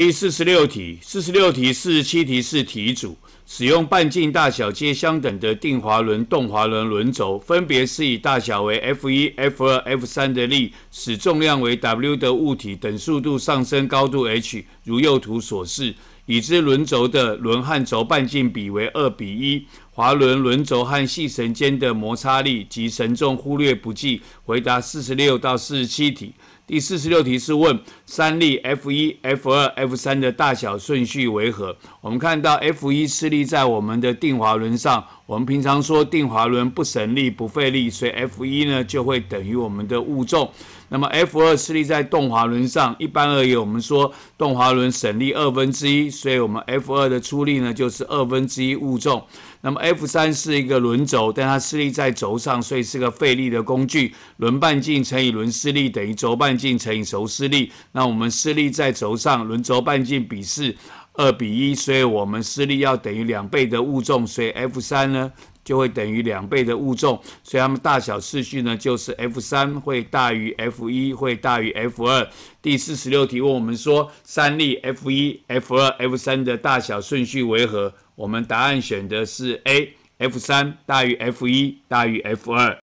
第四十六题、四十六题、四十七题是题组，使用半径大小皆相等的定滑轮、动滑轮，轮轴分别是以大小为 F 一、F 二、F 三的力，使重量为 W 的物体等速度上升高度 h。如右图所示，已知轮轴的轮和轴半径比为二比一。滑轮轮轴和细绳间的摩擦力及绳重忽略不计。回答四十六到四十七题。第四十六题是问三力 F 一、F 二、F 三的大小顺序为何？我们看到 F 一施力在我们的定滑轮上，我们平常说定滑轮不省力不费力，所以 F 一呢就会等于我们的物重。那么 F 二施力在动滑轮上，一般而言我们说动滑轮省力二分之一，所以我们 F 二的出力呢就是二分之一物重。那么 F 三是一个轮轴，但它施力在轴上，所以是个费力的工具。轮半径乘以轮施力等于轴半径乘以轴施力。那我们施力在轴上，轮轴半径比是二比一，所以我们施力要等于两倍的物重。所以 F 三呢？就会等于两倍的物重，所以它们大小次序呢，就是 F 三会大于 F 一，会大于 F 二。第四十六题问我们说，三例 F 一、F 二、F 三的大小顺序为何？我们答案选的是 A，F 三大于 F 一大于 F 二。